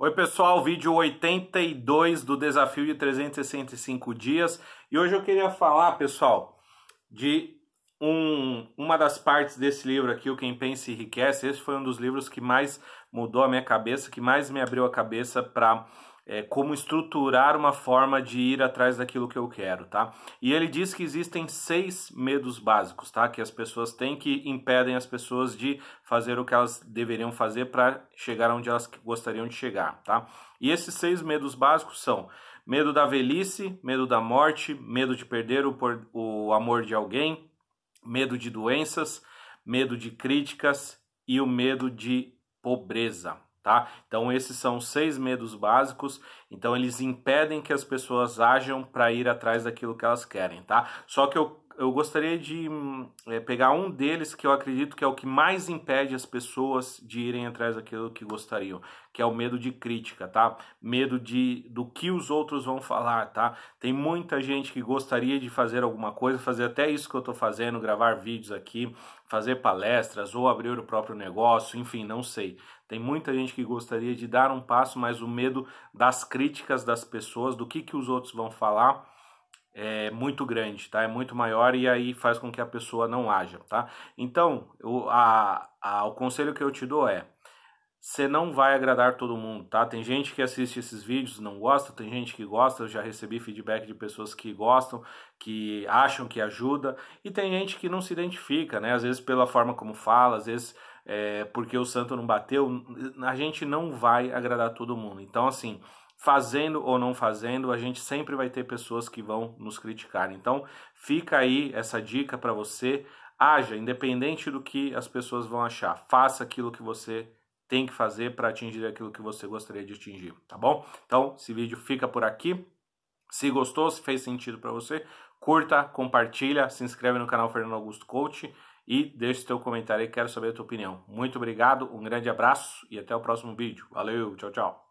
Oi, pessoal, vídeo 82 do desafio de 365 dias. E hoje eu queria falar, pessoal, de um, uma das partes desse livro aqui, O Quem Pensa e Enriquece. Esse foi um dos livros que mais mudou a minha cabeça, que mais me abriu a cabeça para é, como estruturar uma forma de ir atrás daquilo que eu quero, tá? E ele diz que existem seis medos básicos, tá? Que as pessoas têm que impedem as pessoas de fazer o que elas deveriam fazer para chegar onde elas gostariam de chegar, tá? E esses seis medos básicos são medo da velhice, medo da morte, medo de perder o, por, o amor de alguém, medo de doenças, medo de críticas e o medo de pobreza, tá? Então esses são seis medos básicos. Então eles impedem que as pessoas ajam para ir atrás daquilo que elas querem, tá? Só que eu eu gostaria de é, pegar um deles que eu acredito que é o que mais impede as pessoas de irem atrás daquilo que gostariam, que é o medo de crítica, tá? Medo de do que os outros vão falar, tá? Tem muita gente que gostaria de fazer alguma coisa, fazer até isso que eu tô fazendo, gravar vídeos aqui, fazer palestras ou abrir o próprio negócio, enfim, não sei. Tem muita gente que gostaria de dar um passo, mas o medo das críticas das pessoas, do que que os outros vão falar, é muito grande, tá? É muito maior e aí faz com que a pessoa não haja, tá? Então, o, a, a, o conselho que eu te dou é, você não vai agradar todo mundo, tá? Tem gente que assiste esses vídeos, não gosta, tem gente que gosta, eu já recebi feedback de pessoas que gostam, que acham que ajuda, e tem gente que não se identifica, né? Às vezes pela forma como fala, às vezes é, porque o santo não bateu, a gente não vai agradar todo mundo. Então, assim, fazendo ou não fazendo, a gente sempre vai ter pessoas que vão nos criticar. Então, fica aí essa dica para você. Haja, independente do que as pessoas vão achar. Faça aquilo que você tem que fazer para atingir aquilo que você gostaria de atingir, tá bom? Então, esse vídeo fica por aqui. Se gostou, se fez sentido para você, curta, compartilha, se inscreve no canal Fernando Augusto Coach e deixe seu comentário aí, quero saber a tua opinião. Muito obrigado, um grande abraço e até o próximo vídeo. Valeu, tchau, tchau.